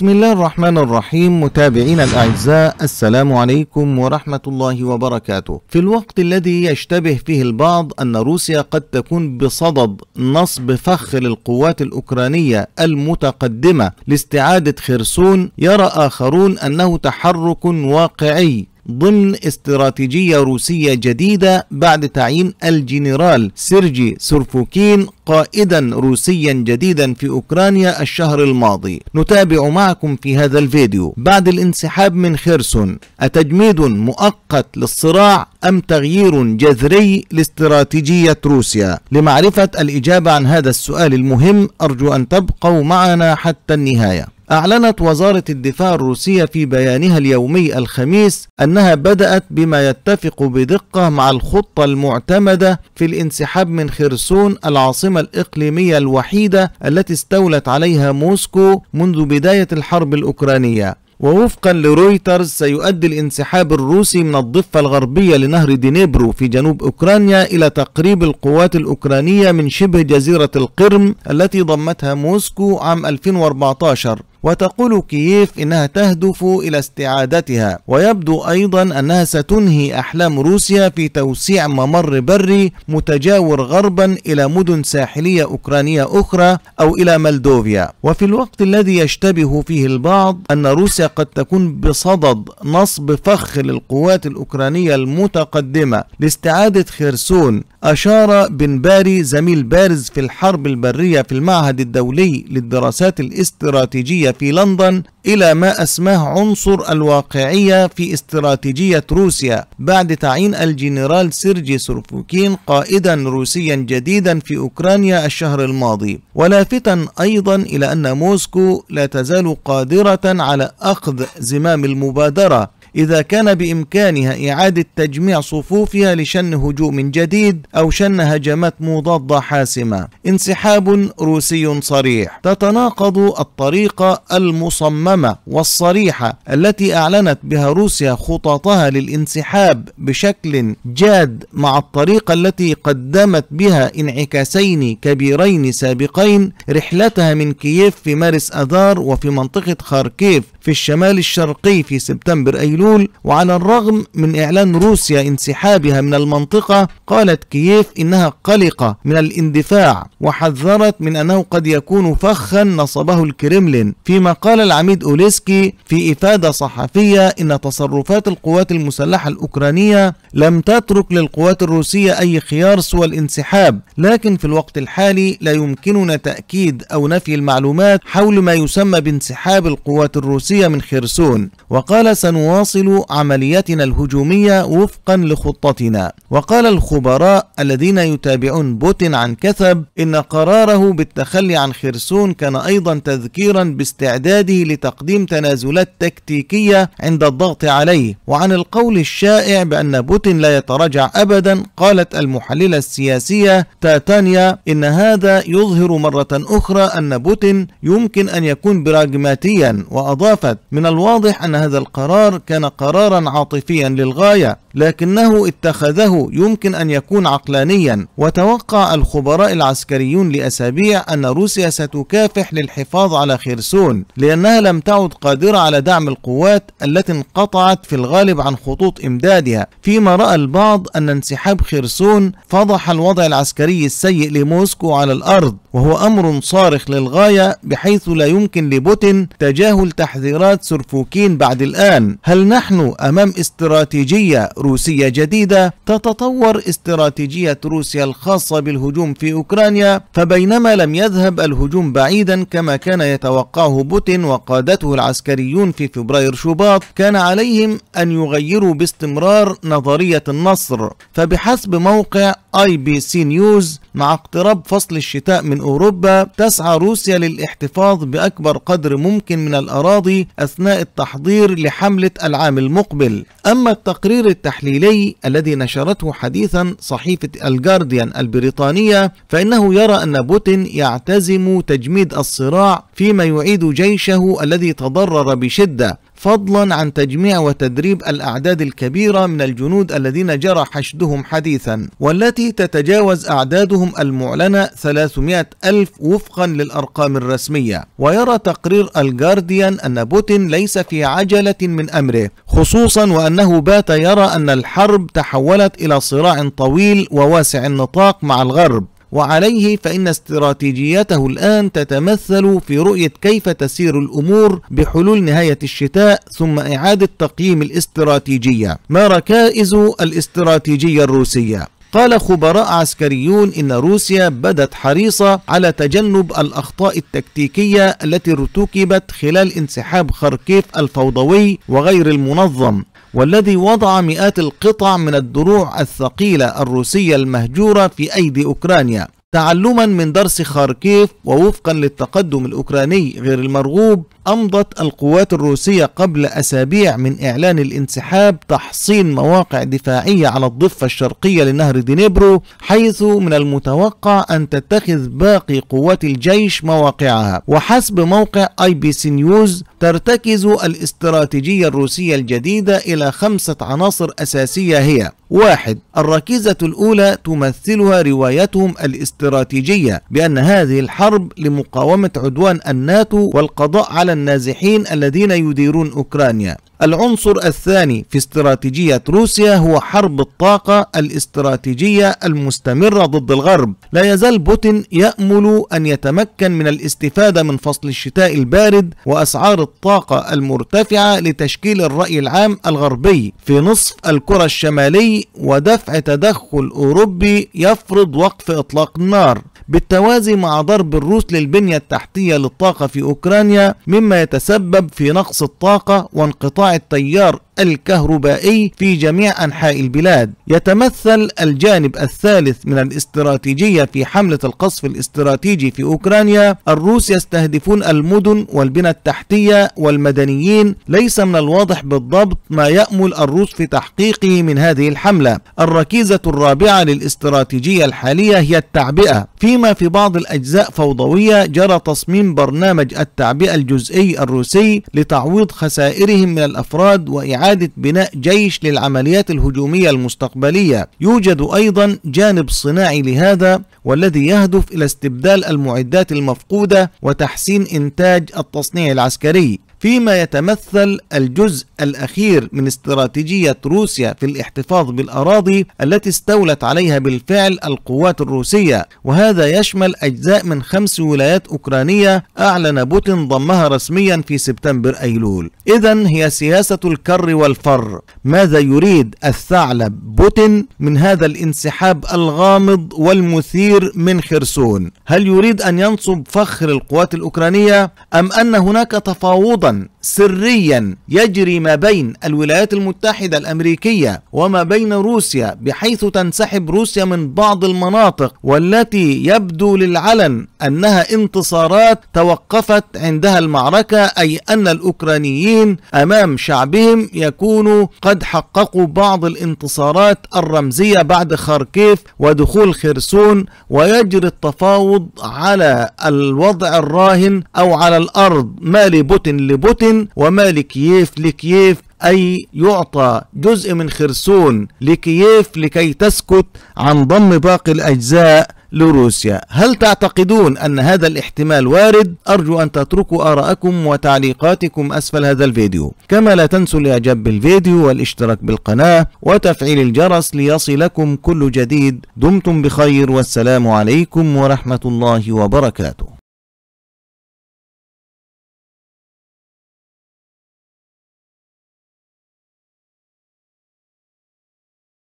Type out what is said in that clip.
بسم الله الرحمن الرحيم متابعينا الأعزاء السلام عليكم ورحمة الله وبركاته في الوقت الذي يشتبه فيه البعض أن روسيا قد تكون بصدد نصب فخ للقوات الأوكرانية المتقدمة لاستعادة خرسون يرى آخرون أنه تحرك واقعي ضمن استراتيجية روسية جديدة بعد تعيين الجنرال سيرجي سورفوكين قائدا روسيا جديدا في أوكرانيا الشهر الماضي نتابع معكم في هذا الفيديو بعد الانسحاب من خيرسون أتجميد مؤقت للصراع أم تغيير جذري لاستراتيجية روسيا لمعرفة الإجابة عن هذا السؤال المهم أرجو أن تبقوا معنا حتى النهاية أعلنت وزارة الدفاع الروسية في بيانها اليومي الخميس أنها بدأت بما يتفق بدقة مع الخطة المعتمدة في الانسحاب من خرسون العاصمة الإقليمية الوحيدة التي استولت عليها موسكو منذ بداية الحرب الأوكرانية ووفقا لرويترز سيؤدي الانسحاب الروسي من الضفة الغربية لنهر دينيبرو في جنوب أوكرانيا إلى تقريب القوات الأوكرانية من شبه جزيرة القرم التي ضمتها موسكو عام 2014 وتقول كييف إنها تهدف إلى استعادتها ويبدو أيضا أنها ستنهي أحلام روسيا في توسيع ممر بري متجاور غربا إلى مدن ساحلية أوكرانية أخرى أو إلى ملدوفيا وفي الوقت الذي يشتبه فيه البعض أن روسيا قد تكون بصدد نصب فخ للقوات الأوكرانية المتقدمة لاستعادة خرسون أشار بن باري زميل بارز في الحرب البرية في المعهد الدولي للدراسات الاستراتيجية في لندن إلى ما أسماه عنصر الواقعية في استراتيجية روسيا بعد تعيين الجنرال سيرجي سورفوكين قائدا روسيا جديدا في أوكرانيا الشهر الماضي ولافتا أيضا إلى أن موسكو لا تزال قادرة على أخذ زمام المبادرة إذا كان بإمكانها إعادة تجميع صفوفها لشن هجوم جديد أو شن هجمات مضادة حاسمة انسحاب روسي صريح تتناقض الطريقة المصممة والصريحة التي أعلنت بها روسيا خططها للانسحاب بشكل جاد مع الطريقة التي قدمت بها انعكاسين كبيرين سابقين رحلتها من كييف في مارس أذار وفي منطقة خاركيف في الشمال الشرقي في سبتمبر أيلول أيلول وعلى الرغم من إعلان روسيا انسحابها من المنطقة قالت كييف إنها قلقة من الاندفاع وحذرت من أنه قد يكون فخا نصبه الكريملين فيما قال العميد أوليسكي في إفادة صحفية إن تصرفات القوات المسلحة الأوكرانية لم تترك للقوات الروسية أي خيار سوى الانسحاب لكن في الوقت الحالي لا يمكننا تأكيد أو نفي المعلومات حول ما يسمى بانسحاب القوات الروسية من خرسون وقال سنواصل نواصل عملياتنا الهجومية وفقا لخطتنا وقال الخبراء الذين يتابعون بوتين عن كثب إن قراره بالتخلي عن خرسون كان أيضا تذكيرا باستعداده لتقديم تنازلات تكتيكية عند الضغط عليه وعن القول الشائع بأن بوتين لا يتراجع أبدا قالت المحللة السياسية تاتانيا إن هذا يظهر مرة أخرى أن بوتين يمكن أن يكون براغماتيا وأضافت من الواضح أن هذا القرار كان كان قرارا عاطفيا للغاية لكنه اتخذه يمكن أن يكون عقلانيا وتوقع الخبراء العسكريون لأسابيع أن روسيا ستكافح للحفاظ على خرسون لأنها لم تعد قادرة على دعم القوات التي انقطعت في الغالب عن خطوط إمدادها فيما رأى البعض أن انسحاب خرسون فضح الوضع العسكري السيء لموسكو على الأرض وهو أمر صارخ للغاية بحيث لا يمكن لبوتين تجاهل تحذيرات سرفوكين بعد الآن هل نحن أمام استراتيجية روسية جديدة تتطور استراتيجية روسيا الخاصة بالهجوم في أوكرانيا فبينما لم يذهب الهجوم بعيدا كما كان يتوقعه بوتين وقادته العسكريون في فبراير شباط كان عليهم أن يغيروا باستمرار نظرية النصر فبحسب موقع اي بي سي نيوز مع اقتراب فصل الشتاء من اوروبا تسعى روسيا للاحتفاظ باكبر قدر ممكن من الاراضي اثناء التحضير لحمله العام المقبل. اما التقرير التحليلي الذي نشرته حديثا صحيفه الجارديان البريطانيه فانه يرى ان بوتين يعتزم تجميد الصراع فيما يعيد جيشه الذي تضرر بشده فضلا عن تجميع وتدريب الأعداد الكبيرة من الجنود الذين جرى حشدهم حديثا والتي تتجاوز أعدادهم المعلنة 300 ألف وفقا للأرقام الرسمية ويرى تقرير الجارديان أن بوتين ليس في عجلة من أمره خصوصا وأنه بات يرى أن الحرب تحولت إلى صراع طويل وواسع النطاق مع الغرب وعليه فإن استراتيجيته الآن تتمثل في رؤية كيف تسير الأمور بحلول نهاية الشتاء ثم إعادة تقييم الاستراتيجية ما ركائز الاستراتيجية الروسية قال خبراء عسكريون إن روسيا بدت حريصة على تجنب الأخطاء التكتيكية التي ارتكبت خلال انسحاب خركيف الفوضوي وغير المنظم والذي وضع مئات القطع من الدروع الثقيلة الروسية المهجورة في أيدي أوكرانيا تعلما من درس خاركيف ووفقا للتقدم الأوكراني غير المرغوب أمضت القوات الروسية قبل أسابيع من إعلان الانسحاب تحصين مواقع دفاعية على الضفة الشرقية لنهر دينيبرو حيث من المتوقع أن تتخذ باقي قوات الجيش مواقعها وحسب موقع اي بي سي نيوز ترتكز الاستراتيجية الروسية الجديدة إلى خمسة عناصر أساسية هي واحد الركيزة الأولى تمثلها روايتهم الاستراتيجية بأن هذه الحرب لمقاومة عدوان الناتو والقضاء على النازحين الذين يديرون أوكرانيا العنصر الثاني في استراتيجية روسيا هو حرب الطاقة الاستراتيجية المستمرة ضد الغرب لا يزال بوتين يأمل أن يتمكن من الاستفادة من فصل الشتاء البارد وأسعار الطاقة المرتفعة لتشكيل الرأي العام الغربي في نصف الكرة الشمالي ودفع تدخل أوروبي يفرض وقف إطلاق النار بالتوازي مع ضرب الروس للبنية التحتية للطاقة في أوكرانيا مما يتسبب في نقص الطاقة وانقطاع الطيار الكهربائي في جميع أنحاء البلاد يتمثل الجانب الثالث من الاستراتيجية في حملة القصف الاستراتيجي في أوكرانيا الروس يستهدفون المدن والبنى التحتية والمدنيين ليس من الواضح بالضبط ما يأمل الروس في تحقيقه من هذه الحملة الركيزة الرابعة للاستراتيجية الحالية هي التعبئة فيما في بعض الأجزاء فوضوية جرى تصميم برنامج التعبئة الجزئي الروسي لتعويض خسائرهم من الأفراد وإعادة إعادة بناء جيش للعمليات الهجومية المستقبلية يوجد أيضا جانب صناعي لهذا والذي يهدف إلى استبدال المعدات المفقودة وتحسين إنتاج التصنيع العسكري فيما يتمثل الجزء الأخير من استراتيجية روسيا في الاحتفاظ بالأراضي التي استولت عليها بالفعل القوات الروسية وهذا يشمل أجزاء من خمس ولايات أوكرانية أعلن بوتين ضمها رسميا في سبتمبر أيلول إذا هي سياسة الكر والفر ماذا يريد الثعلب بوتين من هذا الانسحاب الغامض والمثير من خرسون هل يريد أن ينصب فخر القوات الأوكرانية أم أن هناك تفاوضا one سريا يجري ما بين الولايات المتحدة الأمريكية وما بين روسيا بحيث تنسحب روسيا من بعض المناطق والتي يبدو للعلن أنها انتصارات توقفت عندها المعركة أي أن الأوكرانيين أمام شعبهم يكونوا قد حققوا بعض الانتصارات الرمزية بعد خاركيف ودخول خرسون ويجري التفاوض على الوضع الراهن أو على الأرض ما لبوتين لبوتين خرسون كييف لكييف أي يعطى جزء من خرسون لكييف لكي تسكت عن ضم باقي الأجزاء لروسيا هل تعتقدون أن هذا الاحتمال وارد؟ أرجو أن تتركوا آراءكم وتعليقاتكم أسفل هذا الفيديو كما لا تنسوا الإعجاب بالفيديو والاشتراك بالقناة وتفعيل الجرس ليصلكم كل جديد دمتم بخير والسلام عليكم ورحمة الله وبركاته